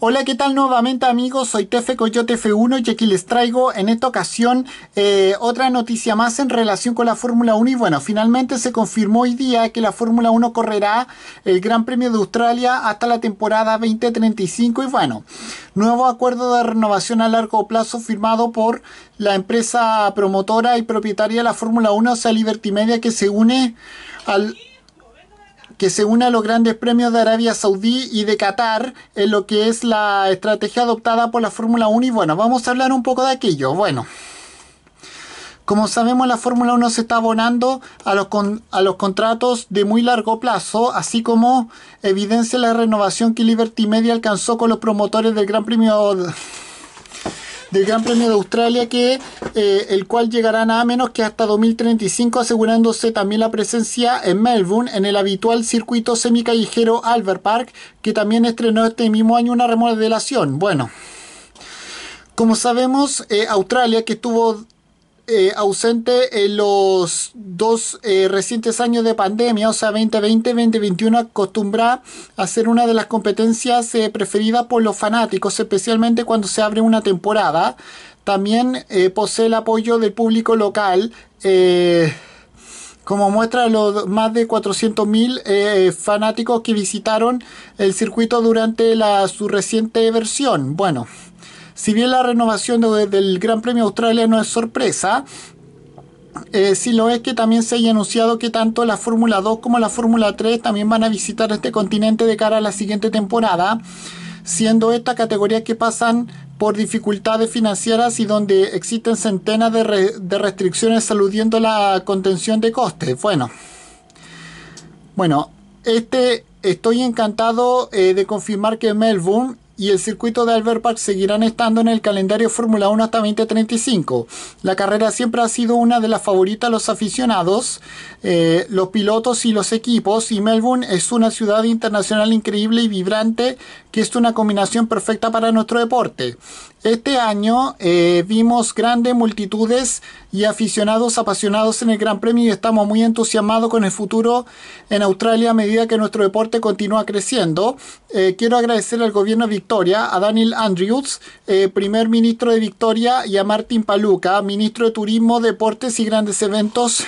Hola, ¿qué tal nuevamente amigos? Soy Tefe Coyote F1 y aquí les traigo en esta ocasión eh, otra noticia más en relación con la Fórmula 1 y bueno, finalmente se confirmó hoy día que la Fórmula 1 correrá el Gran Premio de Australia hasta la temporada 2035 y bueno, nuevo acuerdo de renovación a largo plazo firmado por la empresa promotora y propietaria de la Fórmula 1, o sea, Liberty Media, que se une al que se une a los grandes premios de Arabia Saudí y de Qatar en lo que es la estrategia adoptada por la Fórmula 1 y bueno, vamos a hablar un poco de aquello. Bueno, como sabemos, la Fórmula 1 se está abonando a los, a los, contratos de muy largo plazo, así como evidencia la renovación que Liberty Media alcanzó con los promotores del Gran Premio del Gran Premio de Australia, que eh, el cual llegará nada menos que hasta 2035, asegurándose también la presencia en Melbourne, en el habitual circuito semicallejero Albert Park, que también estrenó este mismo año una remodelación. Bueno. Como sabemos, eh, Australia, que estuvo... Eh, ausente en los dos eh, recientes años de pandemia, o sea 2020-2021, acostumbra a ser una de las competencias eh, preferidas por los fanáticos, especialmente cuando se abre una temporada. También posee el apoyo del público local. como muestra los más de 400.000 fanáticos que visitaron el circuito durante la, su reciente versión. Bueno, si bien la renovación del Gran Premio Australia no es sorpresa, eh, si lo es que también se haya anunciado que tanto la Fórmula 2 como la Fórmula 3 también van a visitar este continente de cara a la siguiente temporada, siendo esta categoría que pasan por dificultades financieras y donde existen centenas de, restricciones aludiendo la contención de costes. Bueno, bueno, este estoy encantado eh, de confirmar que Melbourne y el circuito de Albert Park seguirán estando en el calendario Fórmula 1 hasta 2035. La carrera siempre ha sido una de las favoritas a los aficionados, eh, los pilotos y los equipos, y Melbourne es una ciudad internacional increíble y vibrante que es una combinación perfecta para nuestro deporte. Este año eh, vimos grandes multitudes y aficionados apasionados en el Gran Premio y estamos muy entusiasmados con el futuro en Australia a medida que nuestro deporte continúa creciendo. Eh, quiero agradecer al gobierno de Victoria, a Daniel Andrews, eh, primer ministro de Victoria, y a Martin Paluca, ministro de Turismo, Deportes y Grandes Eventos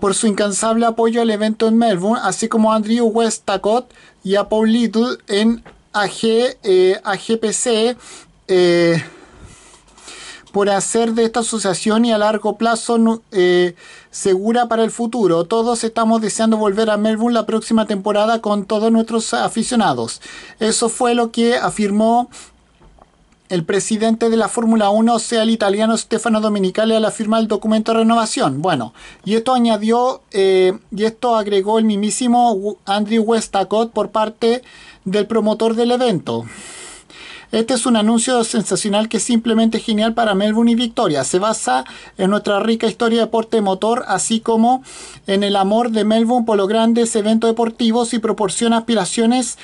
por su incansable apoyo al evento en Melbourne, así como a Andrew Westacott y a Paul Little en AG, AGPC eh, por hacer de esta asociación y a largo plazo eh, segura para el futuro. Todos estamos deseando volver a Melbourne la próxima temporada con todos nuestros aficionados. Eso fue lo que afirmó el presidente de la Fórmula 1, sea el italiano Stefano Dominicale, al firma el documento de renovación. Bueno, y esto añadió, eh, y esto agregó el mismísimo Andrew Westacott por parte del promotor del evento. Este es un anuncio sensacional que es simplemente genial para Melbourne y Victoria. Se basa en nuestra rica historia de deporte motor, así como en el amor de Melbourne por los grandes eventos deportivos y proporciona aspiraciones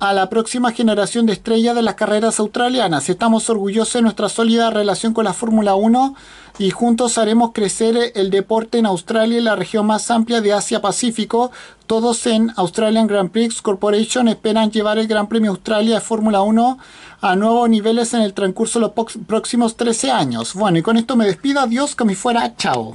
a la próxima generación de estrellas de las carreras australianas. Estamos orgullosos de nuestra sólida relación con la Fórmula 1 y juntos haremos crecer el deporte en Australia y la región más amplia de Asia-Pacífico. Todos en Australian Grand Prix Corporation esperan llevar el Gran Premio Australia de Fórmula 1 a nuevos niveles en el transcurso de los próximos 13 años. Bueno, y con esto me despido. Adiós, que fuera. Chao.